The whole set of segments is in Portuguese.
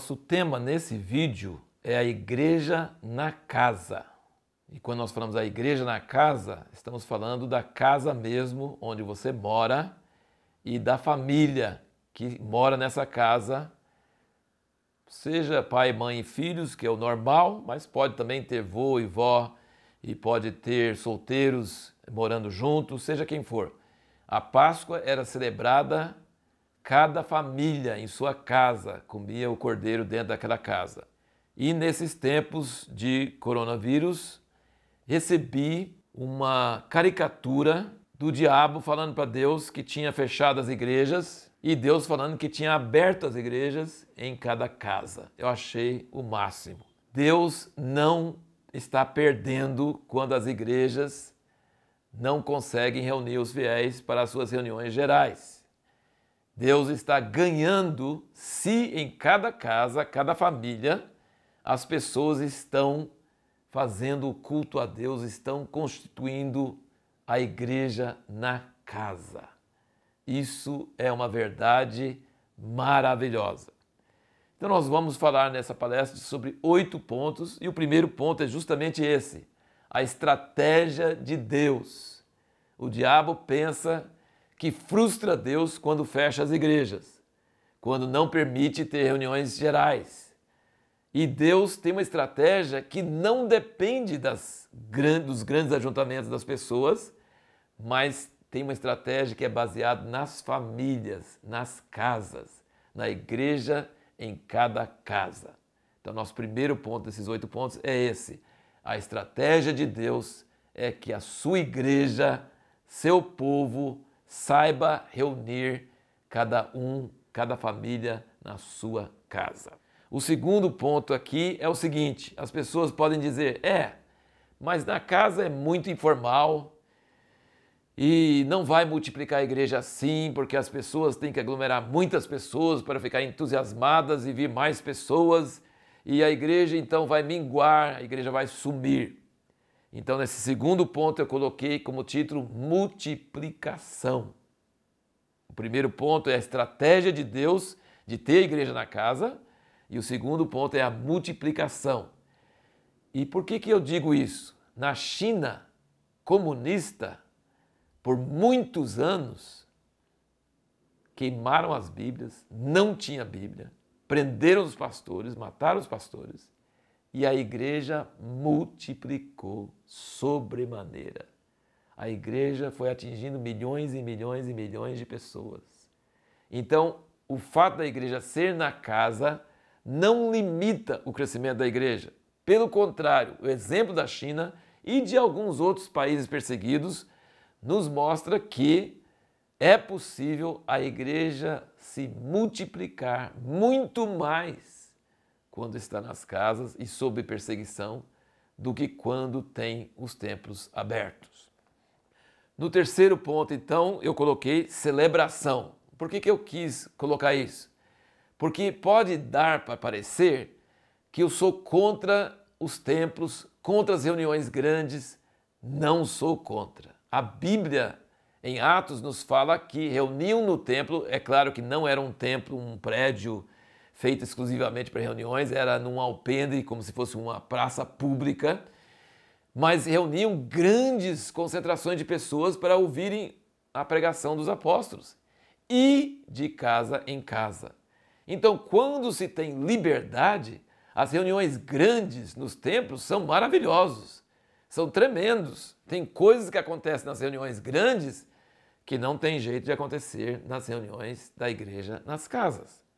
Nosso tema nesse vídeo é a igreja na casa. E quando nós falamos a igreja na casa, estamos falando da casa mesmo onde você mora e da família que mora nessa casa. Seja pai, mãe e filhos, que é o normal, mas pode também ter vô e vó e pode ter solteiros morando juntos, seja quem for. A Páscoa era celebrada Cada família em sua casa comia o cordeiro dentro daquela casa. E nesses tempos de coronavírus, recebi uma caricatura do diabo falando para Deus que tinha fechado as igrejas e Deus falando que tinha aberto as igrejas em cada casa. Eu achei o máximo. Deus não está perdendo quando as igrejas não conseguem reunir os fiéis para as suas reuniões gerais. Deus está ganhando se em cada casa, cada família, as pessoas estão fazendo o culto a Deus, estão constituindo a igreja na casa. Isso é uma verdade maravilhosa. Então, nós vamos falar nessa palestra sobre oito pontos, e o primeiro ponto é justamente esse: a estratégia de Deus. O diabo pensa que frustra Deus quando fecha as igrejas, quando não permite ter reuniões gerais. E Deus tem uma estratégia que não depende das, dos grandes ajuntamentos das pessoas, mas tem uma estratégia que é baseada nas famílias, nas casas, na igreja em cada casa. Então, nosso primeiro ponto desses oito pontos é esse. A estratégia de Deus é que a sua igreja, seu povo, saiba reunir cada um, cada família na sua casa. O segundo ponto aqui é o seguinte: as pessoas podem dizer, é, mas na casa é muito informal e não vai multiplicar a igreja assim, porque as pessoas têm que aglomerar muitas pessoas para ficar entusiasmadas e vir mais pessoas, e a igreja então vai minguar, a igreja vai sumir. Então, nesse segundo ponto, eu coloquei como título Multiplicação. O primeiro ponto é a estratégia de Deus de ter a igreja na casa, e o segundo ponto é a multiplicação. E por que, que eu digo isso? Na China comunista, por muitos anos, queimaram as Bíblias, não tinha Bíblia, prenderam os pastores, mataram os pastores e a igreja multiplicou sobremaneira. A igreja foi atingindo milhões e milhões e milhões de pessoas. Então, o fato da igreja ser na casa não limita o crescimento da igreja. Pelo contrário, o exemplo da China e de alguns outros países perseguidos nos mostra que é possível a igreja se multiplicar muito mais quando está nas casas e sob perseguição do que quando tem os templos abertos. No terceiro ponto, então, eu coloquei celebração. Por que, que eu quis colocar isso? Porque pode dar para parecer que eu sou contra os templos, contra as reuniões grandes. Não sou contra. A Bíblia, em Atos, nos fala que reuniam no templo, é claro que não era um templo, um prédio feito exclusivamente para reuniões, era num alpendre, como se fosse uma praça pública, mas reuniam grandes concentrações de pessoas para ouvirem a pregação dos apóstolos e de casa em casa. Então, quando se tem liberdade, as reuniões grandes nos templos são maravilhosos, são tremendos. Tem coisas que acontecem nas reuniões grandes que não tem jeito de acontecer nas reuniões da igreja nas casas.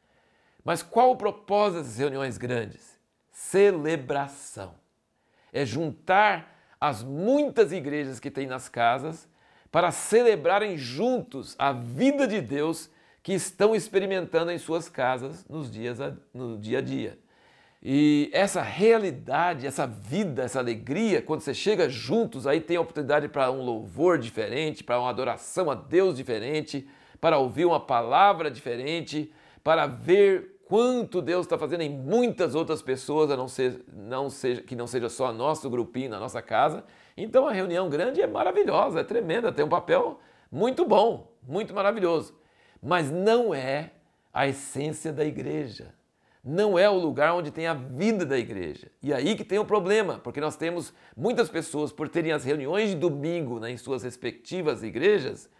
Mas qual o propósito dessas reuniões grandes? Celebração. É juntar as muitas igrejas que tem nas casas para celebrarem juntos a vida de Deus que estão experimentando em suas casas nos dias no dia a dia. E essa realidade, essa vida, essa alegria, quando você chega juntos, aí tem a oportunidade para um louvor diferente, para uma adoração a Deus diferente, para ouvir uma palavra diferente, para ver quanto Deus está fazendo em muitas outras pessoas, a não ser, não seja, que não seja só nosso grupinho, na nossa casa. Então a reunião grande é maravilhosa, é tremenda, tem um papel muito bom, muito maravilhoso. Mas não é a essência da igreja. Não é o lugar onde tem a vida da igreja. E é aí que tem o problema, porque nós temos muitas pessoas, por terem as reuniões de domingo né, em suas respectivas igrejas,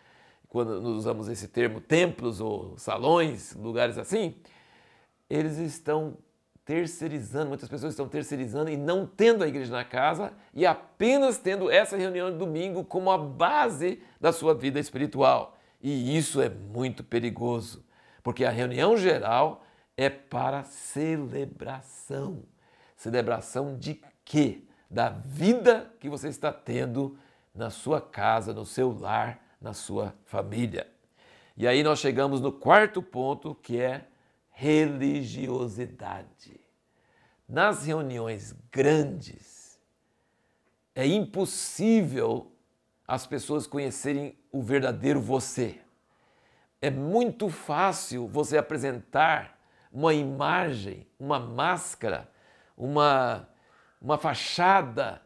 quando nós usamos esse termo templos ou salões, lugares assim, eles estão terceirizando, muitas pessoas estão terceirizando e não tendo a igreja na casa e apenas tendo essa reunião de domingo como a base da sua vida espiritual. E isso é muito perigoso, porque a reunião geral é para celebração. Celebração de quê? Da vida que você está tendo na sua casa, no seu lar, na sua família. E aí nós chegamos no quarto ponto, que é religiosidade. Nas reuniões grandes, é impossível as pessoas conhecerem o verdadeiro você. É muito fácil você apresentar uma imagem, uma máscara, uma, uma fachada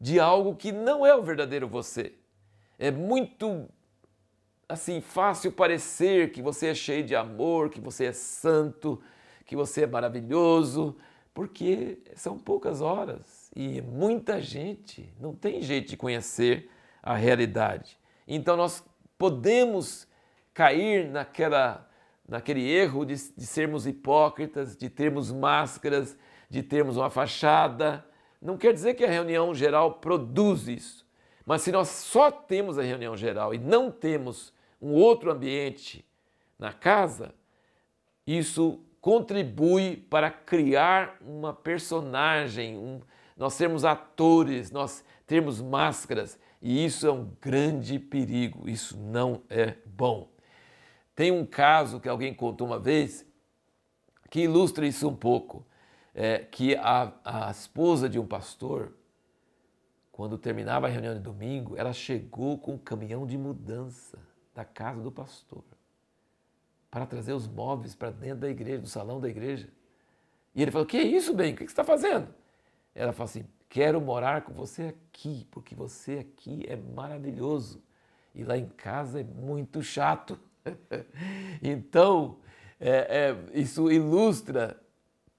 de algo que não é o verdadeiro você. É muito assim fácil parecer que você é cheio de amor, que você é santo, que você é maravilhoso, porque são poucas horas e muita gente não tem jeito de conhecer a realidade. Então nós podemos cair naquela naquele erro de, de sermos hipócritas, de termos máscaras, de termos uma fachada. Não quer dizer que a reunião geral produz isso. Mas se nós só temos a reunião geral e não temos um outro ambiente na casa, isso contribui para criar uma personagem, um, nós sermos atores, nós termos máscaras, e isso é um grande perigo, isso não é bom. Tem um caso que alguém contou uma vez que ilustra isso um pouco, é, que a, a esposa de um pastor, quando terminava a reunião de domingo, ela chegou com um caminhão de mudança da casa do pastor para trazer os móveis para dentro da igreja, do salão da igreja. E ele falou: Que é isso, bem? O que você está fazendo? Ela falou assim: Quero morar com você aqui, porque você aqui é maravilhoso e lá em casa é muito chato. então, é, é, isso ilustra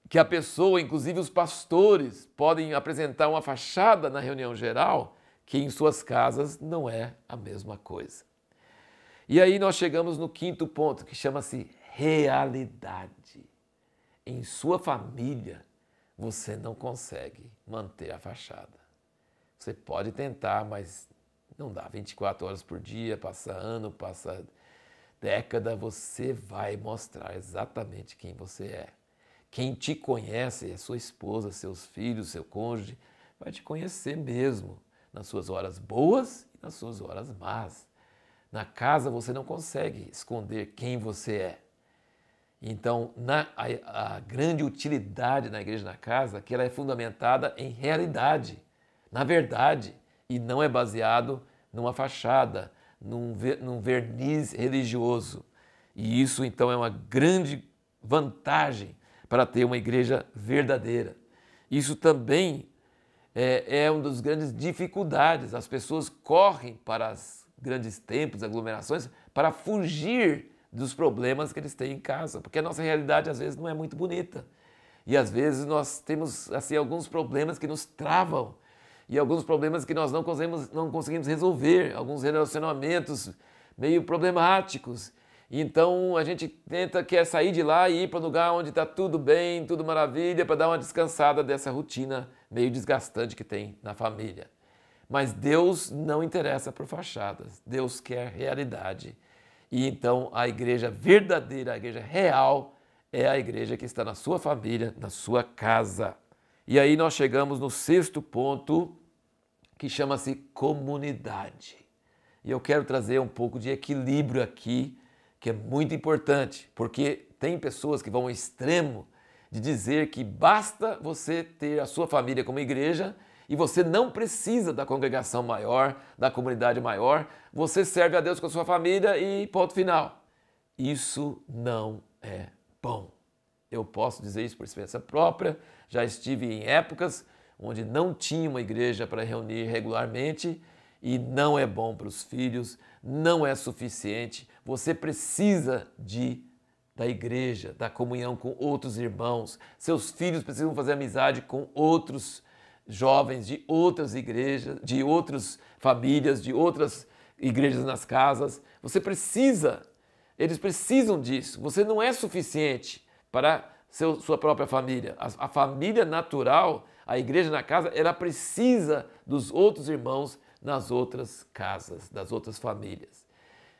que a pessoa, inclusive os pastores, podem apresentar uma fachada na reunião geral que em suas casas não é a mesma coisa. E aí nós chegamos no quinto ponto, que chama-se realidade. Em sua família, você não consegue manter a fachada. Você pode tentar, mas não dá. 24 horas por dia, passa ano, passa década, você vai mostrar exatamente quem você é. Quem te conhece, sua esposa, seus filhos, seu cônjuge, vai te conhecer mesmo nas suas horas boas e nas suas horas más. Na casa você não consegue esconder quem você é. Então, na, a, a, grande utilidade da igreja na casa é que ela é fundamentada em realidade, na verdade, e não é baseado numa fachada, num, num verniz religioso. E isso, então, é uma grande vantagem para ter uma igreja verdadeira. Isso também é, é uma das grandes dificuldades. As pessoas correm para as grandes tempos, aglomerações, para fugir dos problemas que eles têm em casa, porque a nossa realidade às vezes não é muito bonita. E às vezes nós temos assim alguns problemas que nos travam e alguns problemas que nós não conseguimos, não conseguimos resolver, alguns relacionamentos meio problemáticos. Então a gente tenta quer sair de lá e ir para um lugar onde está tudo bem, tudo maravilha, para dar uma descansada dessa rotina meio desgastante que tem na família. Mas Deus não interessa por fachadas, Deus quer realidade. E então a igreja verdadeira, a igreja real, é a igreja que está na sua família, na sua casa. E aí nós chegamos no sexto ponto, que chama-se comunidade. E eu quero trazer um pouco de equilíbrio aqui, que é muito importante, porque tem pessoas que vão ao extremo de dizer que basta você ter a sua família como igreja e você não precisa da congregação maior, da comunidade maior, você serve a Deus com a sua família e ponto final. Isso não é bom. Eu posso dizer isso por experiência própria, já estive em épocas onde não tinha uma igreja para reunir regularmente e não é bom para os filhos, não é suficiente. Você precisa de da igreja, da comunhão com outros irmãos. Seus filhos precisam fazer amizade com outros jovens de outras igrejas, de outras famílias, de outras igrejas nas casas. Você precisa, eles precisam disso. Você não é suficiente para seu, sua própria família. A, a família natural, a igreja na casa, ela precisa dos outros irmãos nas outras casas, das outras famílias.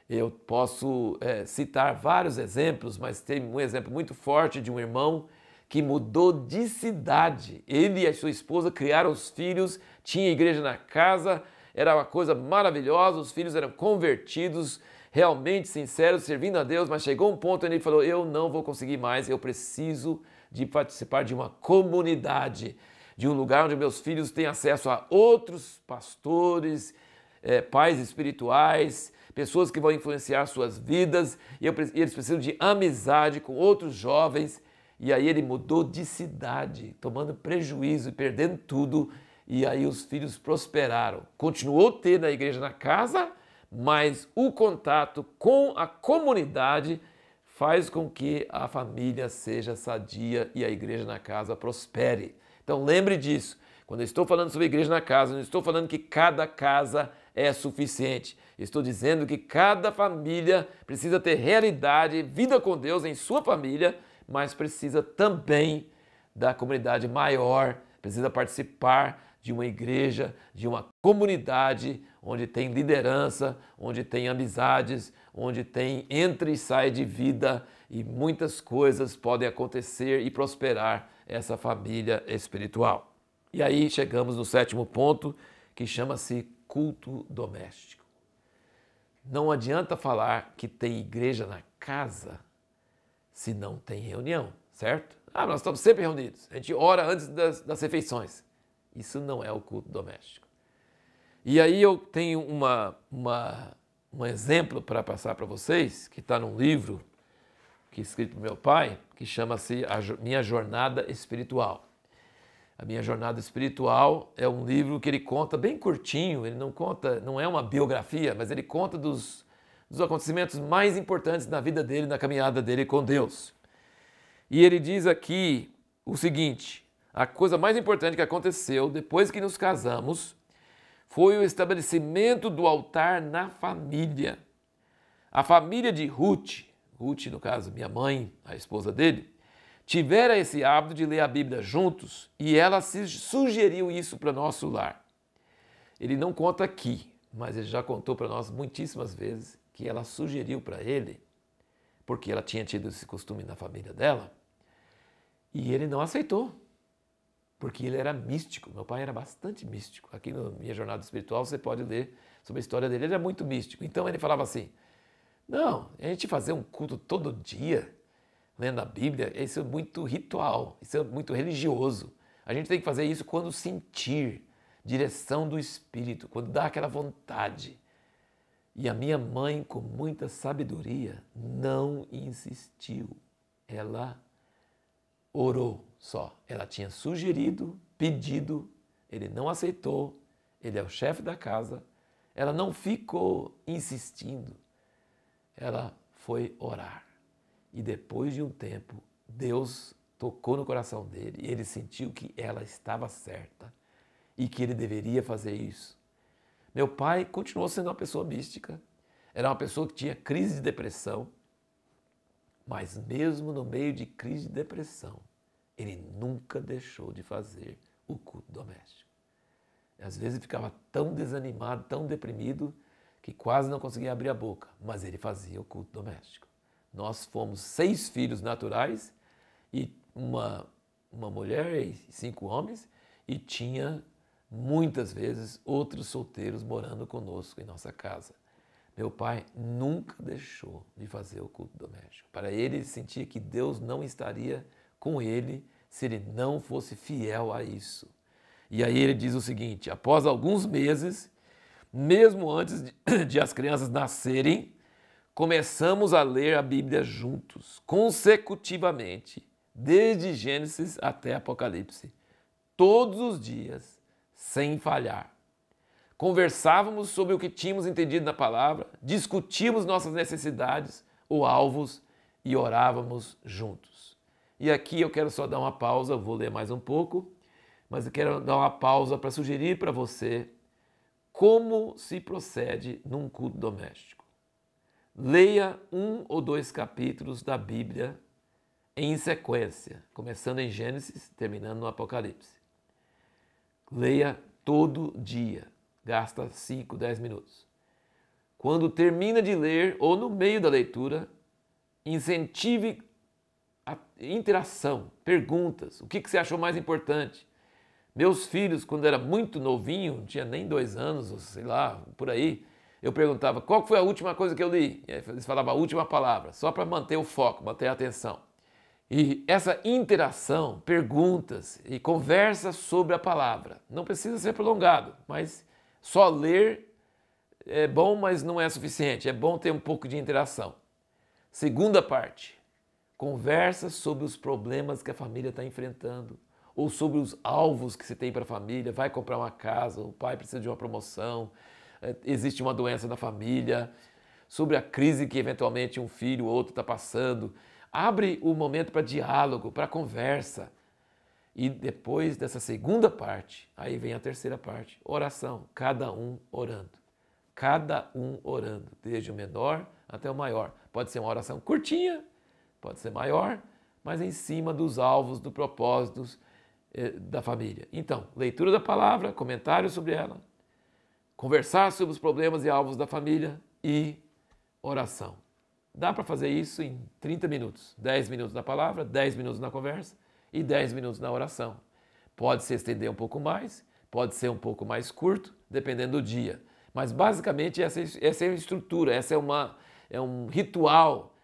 Eu posso é, citar vários exemplos, mas tem um exemplo muito forte de um irmão que mudou de cidade. Ele e a sua esposa criaram os filhos, tinha igreja na casa, era uma coisa maravilhosa, os filhos eram convertidos, realmente sinceros, servindo a Deus, mas chegou um ponto que ele falou: Eu não vou conseguir mais, eu preciso de participar de uma comunidade, de um lugar onde meus filhos têm acesso a outros pastores, é, pais espirituais, pessoas que vão influenciar suas vidas, e, eu, e eles precisam de amizade com outros jovens e aí ele mudou de cidade, tomando prejuízo e perdendo tudo. E aí os filhos prosperaram. Continuou tendo a igreja na casa, mas o contato com a comunidade faz com que a família seja sadia e a igreja na casa prospere. Então lembre disso. Quando eu estou falando sobre a igreja na casa, não estou falando que cada casa é suficiente. estou dizendo que cada família precisa ter realidade, vida com Deus em sua família mas precisa também da comunidade maior, precisa participar de uma igreja, de uma comunidade onde tem liderança, onde tem amizades, onde tem entra e sai de vida e muitas coisas podem acontecer e prosperar essa família espiritual. E aí chegamos no sétimo ponto, que chama-se culto doméstico. Não adianta falar que tem igreja na casa se não tem reunião, certo? Ah, nós estamos sempre reunidos. A gente ora antes das, das refeições. Isso não é o culto doméstico. E aí eu tenho uma, uma um exemplo para passar para vocês, que está num livro que é escrito meu pai, que chama-se A Minha Jornada Espiritual. A Minha Jornada Espiritual é um livro que ele conta bem curtinho, ele não conta, não é uma biografia, mas ele conta dos dos acontecimentos mais importantes na vida dele, na caminhada dele com Deus. E ele diz aqui o seguinte: a coisa mais importante que aconteceu depois que nos casamos foi o estabelecimento do altar na família. A família de Ruth, Ruth, no caso, minha mãe, a esposa dele, tiveram esse hábito de ler a Bíblia juntos e ela sugeriu isso para nosso lar. Ele não conta aqui, mas ele já contou para nós muitíssimas vezes que ela sugeriu para ele, porque ela tinha tido esse costume na família dela, e ele não aceitou, porque ele era místico. Meu pai era bastante místico. Aqui na minha jornada espiritual você pode ler sobre a história dele, ele era é muito místico. Então ele falava assim: não, a gente fazer um culto todo dia, lendo a Bíblia, isso é muito ritual, isso é muito religioso. A gente tem que fazer isso quando sentir direção do Espírito, quando dá aquela vontade. E a minha mãe, com muita sabedoria, não insistiu. Ela orou só. Ela tinha sugerido, pedido, ele não aceitou, ele é o chefe da casa. Ela não ficou insistindo. Ela foi orar. E depois de um tempo, Deus tocou no coração dele e ele sentiu que ela estava certa e que ele deveria fazer isso. Meu pai continuou sendo uma pessoa mística, era uma pessoa que tinha crise de depressão, mas mesmo no meio de crise de depressão, ele nunca deixou de fazer o culto doméstico. Às vezes ficava tão desanimado, tão deprimido, que quase não conseguia abrir a boca, mas ele fazia o culto doméstico. Nós fomos seis filhos naturais e uma, uma mulher e cinco homens, e tinha muitas vezes outros solteiros morando conosco em nossa casa. Meu pai nunca deixou de fazer o culto doméstico. Para ele, sentia que Deus não estaria com ele se ele não fosse fiel a isso. E aí ele diz o seguinte: após alguns meses, mesmo antes de, de as crianças nascerem, começamos a ler a Bíblia juntos, consecutivamente, desde Gênesis até Apocalipse, todos os dias sem falhar. Conversávamos sobre o que tínhamos entendido na palavra, discutíamos nossas necessidades ou alvos e orávamos juntos. E aqui eu quero só dar uma pausa, vou ler mais um pouco, mas eu quero dar uma pausa para sugerir para você como se procede num culto doméstico. Leia um ou dois capítulos da Bíblia em sequência, começando em Gênesis, terminando no Apocalipse. Leia todo dia. Gasta 5, 10 minutos. Quando termina de ler ou no meio da leitura, incentive a interação, perguntas. O que, você achou mais importante? Meus filhos, quando era muito novinho, não tinha nem dois anos, ou sei lá, por aí, eu perguntava qual foi a última coisa que eu li. E aí eles falavam a última palavra, só para manter o foco, manter a atenção. E essa interação, perguntas e conversa sobre a palavra. Não precisa ser prolongado, mas só ler é bom, mas não é suficiente. É bom ter um pouco de interação. Segunda parte, conversa sobre os problemas que a família está enfrentando ou sobre os alvos que se tem para a família. Vai comprar uma casa, o pai precisa de uma promoção, é, existe uma doença na família, sobre a crise que eventualmente um filho ou outro está passando Abre o momento para diálogo, para conversa. E depois dessa segunda parte, aí vem a terceira parte, oração, cada um orando. Cada um orando, desde o menor até o maior. Pode ser uma oração curtinha, pode ser maior, mas em cima dos alvos, do propósitos eh, da família. Então, leitura da palavra, comentário sobre ela, conversar sobre os problemas e alvos da família e oração. Dá para fazer isso em 30 minutos. 10 minutos na palavra, 10 minutos na conversa e 10 minutos na oração. Pode se estender um pouco mais, pode ser um pouco mais curto, dependendo do dia. Mas basicamente essa, essa é a estrutura, essa é, uma, é um ritual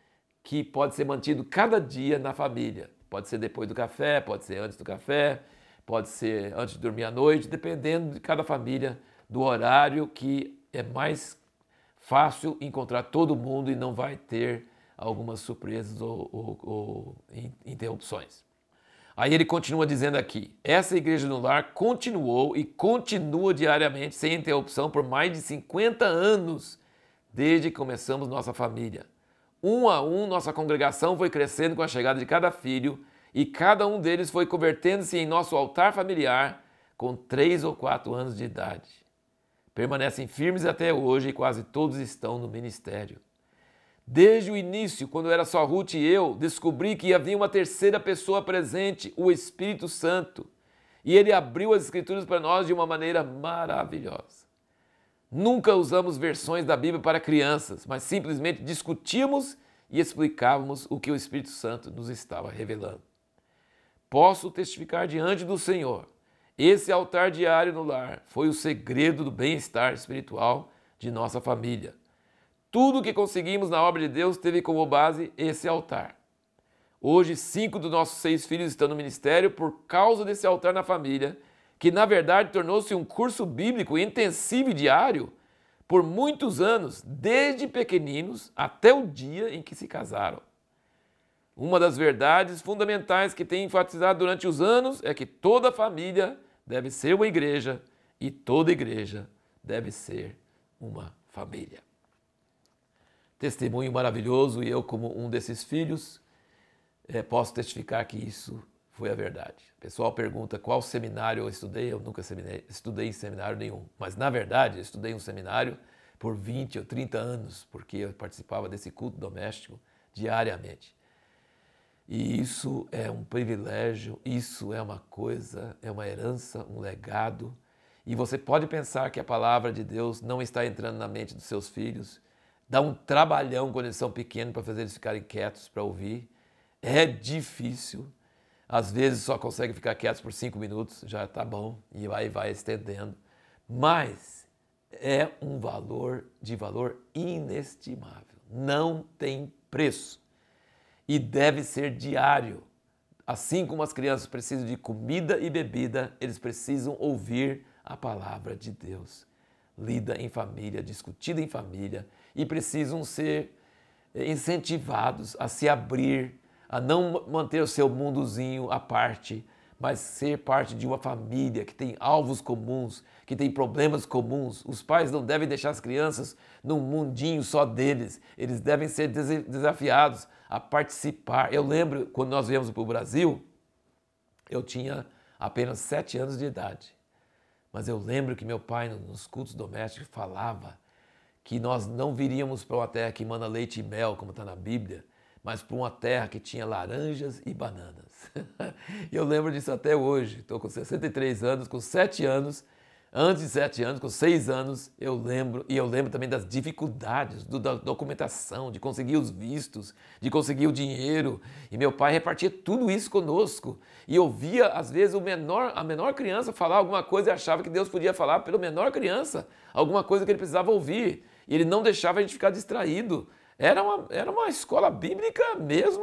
que pode ser mantido cada dia na família. Pode ser depois do café, pode ser antes do café, pode ser antes de dormir à noite, dependendo de cada família, do horário que é mais fácil encontrar todo mundo e não vai ter algumas surpresas ou, ou, ou interrupções. Aí ele continua dizendo aqui: essa igreja no lar continuou e continua diariamente, sem interrupção, por mais de 50 anos, desde que começamos nossa família. Um a um, nossa congregação foi crescendo com a chegada de cada filho e cada um deles foi convertendo-se em nosso altar familiar com três ou quatro anos de idade permanecem firmes até hoje e quase todos estão no ministério. Desde o início, quando era só Ruth e eu, descobri que havia uma terceira pessoa presente, o Espírito Santo. E ele abriu as Escrituras para nós de uma maneira maravilhosa. Nunca usamos versões da Bíblia para crianças, mas simplesmente discutimos e explicávamos o que o Espírito Santo nos estava revelando. Posso testificar diante do Senhor esse altar diário no lar foi o segredo do bem-estar espiritual de nossa família. Tudo que conseguimos na obra de Deus teve como base esse altar. Hoje, cinco dos nossos seis filhos estão no ministério por causa desse altar na família, que na verdade tornou-se um curso bíblico intensivo e diário por muitos anos, desde pequeninos até o dia em que se casaram. Uma das verdades fundamentais que tem enfatizado durante os anos é que toda família deve ser uma igreja e toda igreja deve ser uma família. Testemunho maravilhoso, e eu, como um desses filhos, eh, posso testificar que isso foi a verdade. O pessoal pergunta qual seminário eu estudei, eu nunca seminei, estudei em seminário nenhum, mas na verdade eu estudei um seminário por 20 ou 30 anos, porque eu participava desse culto doméstico diariamente. E isso é um privilégio, isso é uma coisa, é uma herança, um legado. E você pode pensar que a palavra de Deus não está entrando na mente dos seus filhos. Dá um trabalhão quando eles são pequenos para fazer eles ficarem quietos para ouvir. É difícil. Às vezes só consegue ficar quietos por cinco minutos, já está bom, e aí vai estendendo. Mas é um valor de valor inestimável. Não tem preço e deve ser diário. Assim como as crianças precisam de comida e bebida, eles precisam ouvir a palavra de Deus, lida em família, discutida em família, e precisam ser eh, incentivados a se abrir, a não manter o seu mundozinho à parte, mas ser parte de uma família que tem alvos comuns, que tem problemas comuns. Os pais não devem deixar as crianças num mundinho só deles. Eles devem ser desafiados a participar. Eu lembro quando nós viemos para o Brasil, eu tinha apenas sete anos de idade. Mas eu lembro que meu pai, nos cultos domésticos, falava que nós não viríamos para uma terra que manda leite e mel, como está na Bíblia, mas para uma terra que tinha laranjas e bananas. eu lembro disso até hoje. Estou com 63 anos, com 7 anos, antes de 7 anos, com 6 anos, eu lembro, e eu lembro também das dificuldades do, da documentação, de conseguir os vistos, de conseguir o dinheiro. E meu pai repartia tudo isso conosco. E eu via, às vezes, o menor, a menor criança falar alguma coisa e achava que Deus podia falar pela menor criança, alguma coisa que ele precisava ouvir. E ele não deixava a gente ficar distraído. Era uma, era uma escola bíblica mesmo,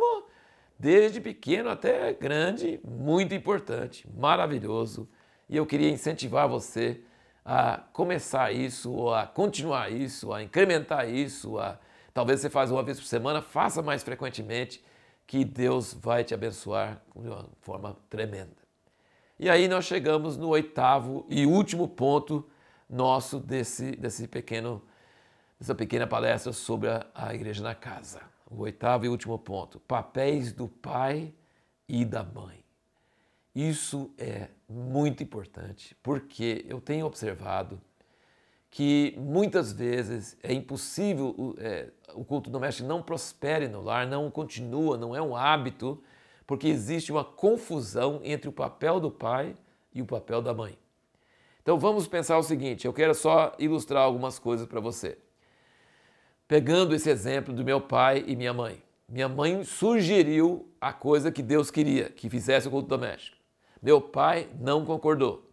desde pequeno até grande, muito importante, maravilhoso. E eu queria incentivar você a começar isso, a continuar isso, a incrementar isso, a talvez você faça uma vez por semana, faça mais frequentemente, que Deus vai te abençoar de uma forma tremenda. E aí nós chegamos no oitavo e último ponto nosso desse, desse pequeno essa pequena palestra sobre a, a Igreja na Casa. O oitavo e último ponto: papéis do pai e da mãe. Isso é muito importante porque eu tenho observado que muitas vezes é impossível é, o culto doméstico não prospere no lar, não continua, não é um hábito, porque existe uma confusão entre o papel do pai e o papel da mãe. Então vamos pensar o seguinte: eu quero só ilustrar algumas coisas para você pegando esse exemplo do meu pai e minha mãe. Minha mãe sugeriu a coisa que Deus queria, que fizesse o culto doméstico. Meu pai não concordou.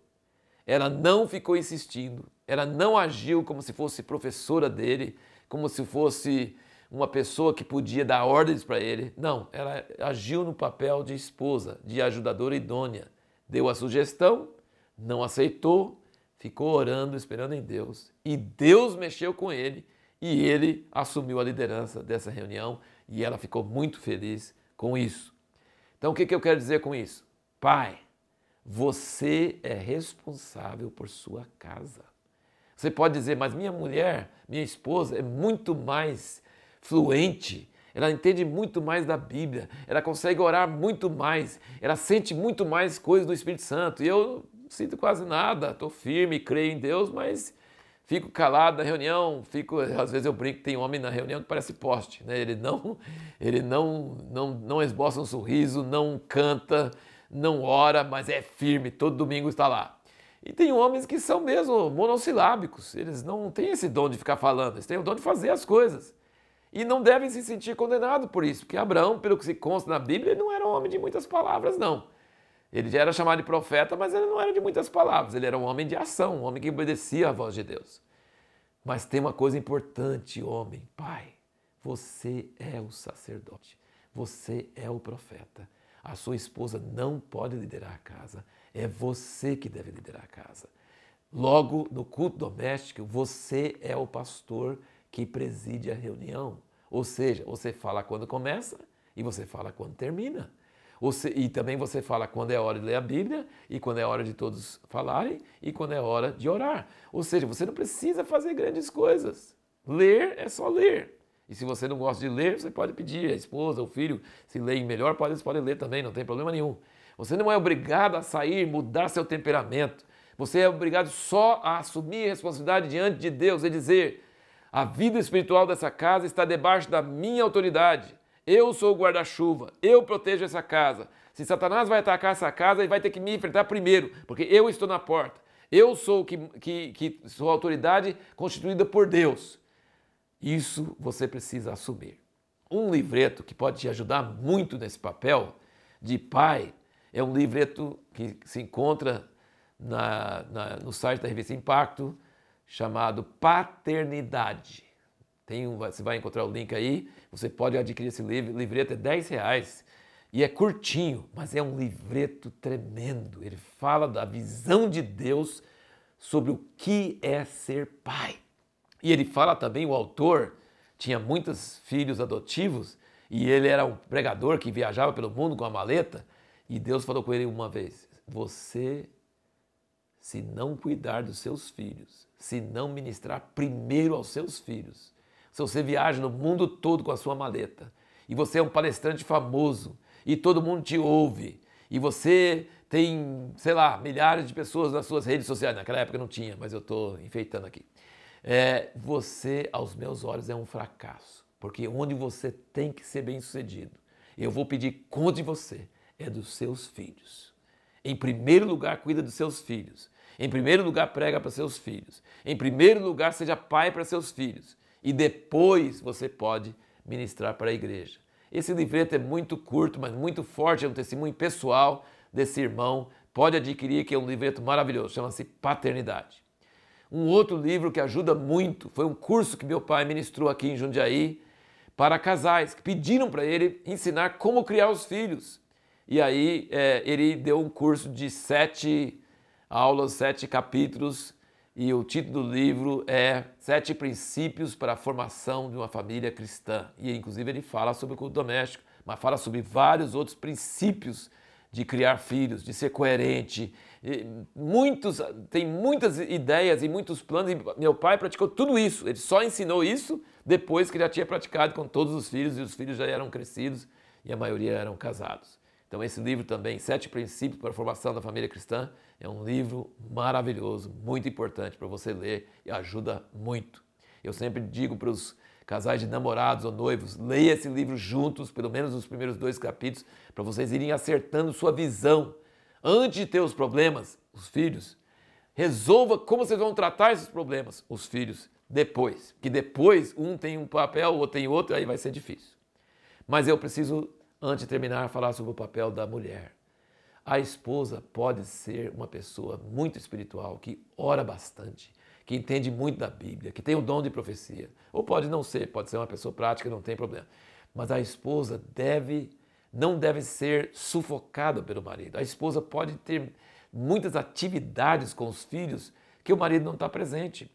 Ela não ficou insistindo, ela não agiu como se fosse professora dele, como se fosse uma pessoa que podia dar ordens para ele. Não, ela agiu no papel de esposa, de ajudadora idônea. Deu a sugestão, não aceitou, ficou orando, esperando em Deus. E Deus mexeu com ele e ele assumiu a liderança dessa reunião e ela ficou muito feliz com isso. Então, o que, que eu quero dizer com isso? Pai, você é responsável por sua casa. Você pode dizer, mas minha mulher, minha esposa é muito mais fluente, ela entende muito mais da Bíblia, ela consegue orar muito mais, ela sente muito mais coisas do Espírito Santo. E eu sinto quase nada, estou firme, creio em Deus, mas fico calado na reunião, fico, às vezes eu brinco, tem homem na reunião que parece poste, né? Ele não, ele não, não, não esboça um sorriso, não canta, não ora, mas é firme, todo domingo está lá. E tem homens que são mesmo monossilábicos, eles não têm esse dom de ficar falando, eles têm o dom de fazer as coisas. E não devem se sentir condenados por isso, porque Abraão, pelo que se consta na Bíblia, não era um homem de muitas palavras, não. Ele já era chamado de profeta, mas ele não era de muitas palavras. Ele era um homem de ação, um homem que obedecia à voz de Deus. Mas tem uma coisa importante, homem, pai. Você é o sacerdote. Você é o profeta. A sua esposa não pode liderar a casa. É você que deve liderar a casa. Logo, no culto doméstico, você é o pastor que preside a reunião. Ou seja, você fala quando começa e você fala quando termina. Você, e também você fala quando é hora de ler a Bíblia, e quando é hora de todos falarem, e quando é hora de orar. Ou seja, você não precisa fazer grandes coisas. Ler é só ler. E se você não gosta de ler, você pode pedir a esposa ou filho, se leem melhor, pode, eles podem ler também, não tem problema nenhum. Você não é obrigado a sair, mudar seu temperamento. Você é obrigado só a assumir a responsabilidade diante de Deus e dizer: a vida espiritual dessa casa está debaixo da minha autoridade. Eu sou o guarda-chuva, eu protejo essa casa. Se Satanás vai atacar essa casa, ele vai ter que me enfrentar primeiro, porque eu estou na porta. Eu sou que, que, que sou autoridade constituída por Deus. Isso você precisa assumir. Um livreto que pode te ajudar muito nesse papel de pai é um livreto que se encontra na, na, no site da revista Impacto, chamado Paternidade. Tem um, você vai encontrar o link aí. Você pode adquirir esse livro. livreto é 10 reais. E é curtinho, mas é um livreto tremendo. Ele fala da visão de Deus sobre o que é ser pai. E ele fala também, o autor tinha muitos filhos adotivos e ele era um pregador que viajava pelo mundo com a maleta. E Deus falou com ele uma vez: Você, se não cuidar dos seus filhos, se não ministrar primeiro aos seus filhos, se você viaja no mundo todo com a sua maleta e você é um palestrante famoso e todo mundo te ouve e você tem, sei lá, milhares de pessoas nas suas redes sociais, naquela época não tinha, mas eu estou enfeitando aqui. É, você, aos meus olhos, é um fracasso, porque onde você tem que ser bem sucedido, eu vou pedir conta de você, é dos seus filhos. Em primeiro lugar, cuida dos seus filhos. Em primeiro lugar, prega para seus filhos. Em primeiro lugar, seja pai para seus filhos e depois você pode ministrar para a igreja. Esse livreto é muito curto, mas muito forte, é um testemunho pessoal desse irmão. Pode adquirir, que é um livreto maravilhoso, chama-se Paternidade. Um outro livro que ajuda muito foi um curso que meu pai ministrou aqui em Jundiaí para casais que pediram para ele ensinar como criar os filhos. E aí é, ele deu um curso de sete aulas, sete capítulos e o título do livro é Sete Princípios para a Formação de uma Família Cristã. E inclusive ele fala sobre o culto doméstico, mas fala sobre vários outros princípios de criar filhos, de ser coerente. E muitos tem muitas ideias e muitos planos. E meu pai praticou tudo isso. Ele só ensinou isso depois que já tinha praticado com todos os filhos e os filhos já eram crescidos e a maioria eram casados. Então esse livro também, Sete Princípios para a Formação da Família Cristã, é um livro maravilhoso, muito importante para você ler e ajuda muito. Eu sempre digo para os casais de namorados ou noivos, leia esse livro juntos, pelo menos os primeiros dois capítulos, para vocês irem acertando sua visão. Antes de ter os problemas, os filhos, resolva como vocês vão tratar esses problemas, os filhos, depois. Que depois um tem um papel, o outro tem outro, aí vai ser difícil. Mas eu preciso, antes de terminar, falar sobre o papel da mulher. A esposa pode ser uma pessoa muito espiritual, que ora bastante, que entende muito da Bíblia, que tem o dom de profecia. Ou pode não ser, pode ser uma pessoa prática, não tem problema. Mas a esposa deve, não deve ser sufocada pelo marido. A esposa pode ter muitas atividades com os filhos que o marido não está presente.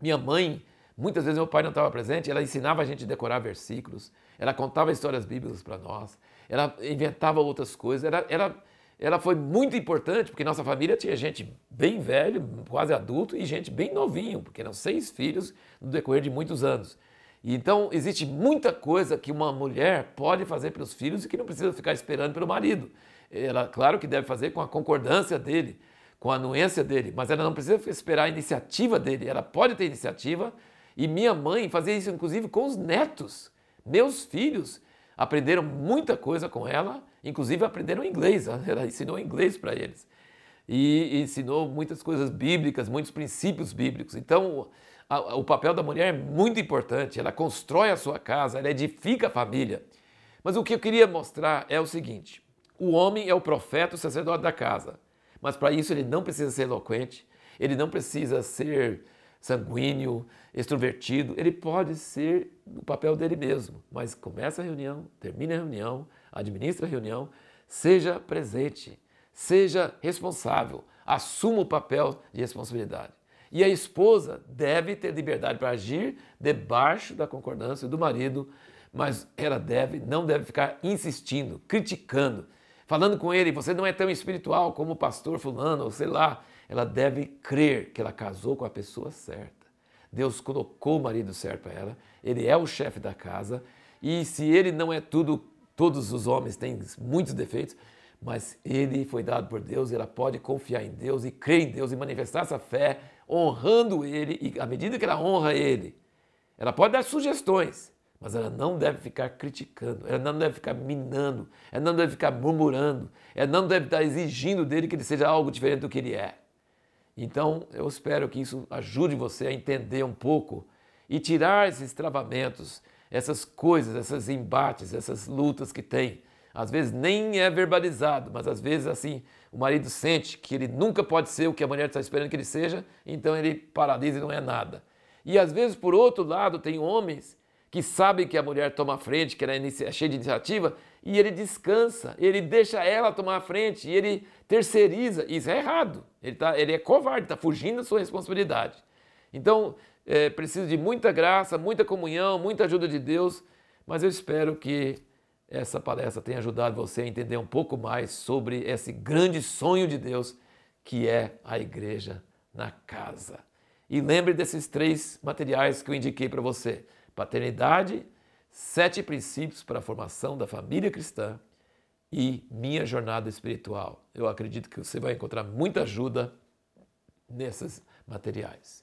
Minha mãe, muitas vezes meu pai não estava presente, ela ensinava a gente a decorar versículos, ela contava histórias bíblicas para nós, ela inventava outras coisas, ela, ela ela foi muito importante, porque nossa família tinha gente bem velho, quase adulto, e gente bem novinho, porque eram seis filhos no decorrer de muitos anos. Então, existe muita coisa que uma mulher pode fazer pelos filhos e que não precisa ficar esperando pelo marido. Ela, claro que deve fazer com a concordância dele, com a anuência dele, mas ela não precisa esperar a iniciativa dele. Ela pode ter iniciativa e minha mãe fazia isso, inclusive, com os netos. Meus filhos aprenderam muita coisa com ela Inclusive aprenderam inglês, ela ensinou inglês para eles. E, ensinou muitas coisas bíblicas, muitos princípios bíblicos. Então, a, a, o papel da mulher é muito importante. Ela constrói a sua casa, ela edifica a família. Mas o que eu queria mostrar é o seguinte: o homem é o profeta, o sacerdote da casa. Mas para isso ele não precisa ser eloquente, ele não precisa ser sanguíneo, extrovertido. Ele pode ser o papel dele mesmo, mas começa a reunião, termina a reunião, administre a reunião, seja presente, seja responsável, assuma o papel de responsabilidade. E a esposa deve ter liberdade para agir debaixo da concordância do marido, mas ela deve, não deve ficar insistindo, criticando, falando com ele, você não é tão espiritual como o pastor fulano, ou sei lá. Ela deve crer que ela casou com a pessoa certa. Deus colocou o marido certo para ela, ele é o chefe da casa, e se ele não é tudo Todos os homens têm muitos defeitos, mas ele foi dado por Deus, e ela pode confiar em Deus e crer em Deus e manifestar essa fé, honrando ele, e à medida que ela honra ele, ela pode dar sugestões, mas ela não deve ficar criticando, ela não deve ficar minando, ela não deve ficar murmurando, ela não deve estar exigindo dele que ele seja algo diferente do que ele é. Então, eu espero que isso ajude você a entender um pouco e tirar esses travamentos, essas coisas, esses embates, essas lutas que tem. Às vezes nem é verbalizado, mas às vezes assim o marido sente que ele nunca pode ser o que a mulher está esperando que ele seja, então ele paralisa e não é nada. E às vezes, por outro lado, tem homens que sabem que a mulher toma a frente, que ela é, é cheia de iniciativa, e ele descansa, ele deixa ela tomar a frente, e ele terceiriza. Isso é errado. Ele, tá, ele é covarde, está fugindo da sua responsabilidade. Então, é, preciso de muita graça, muita comunhão, muita ajuda de Deus, mas eu espero que essa palestra tenha ajudado você a entender um pouco mais sobre esse grande sonho de Deus que é a igreja na casa. E lembre desses três materiais que eu indiquei para você: paternidade, sete princípios para a formação da família cristã e minha jornada espiritual. Eu acredito que você vai encontrar muita ajuda nesses materiais.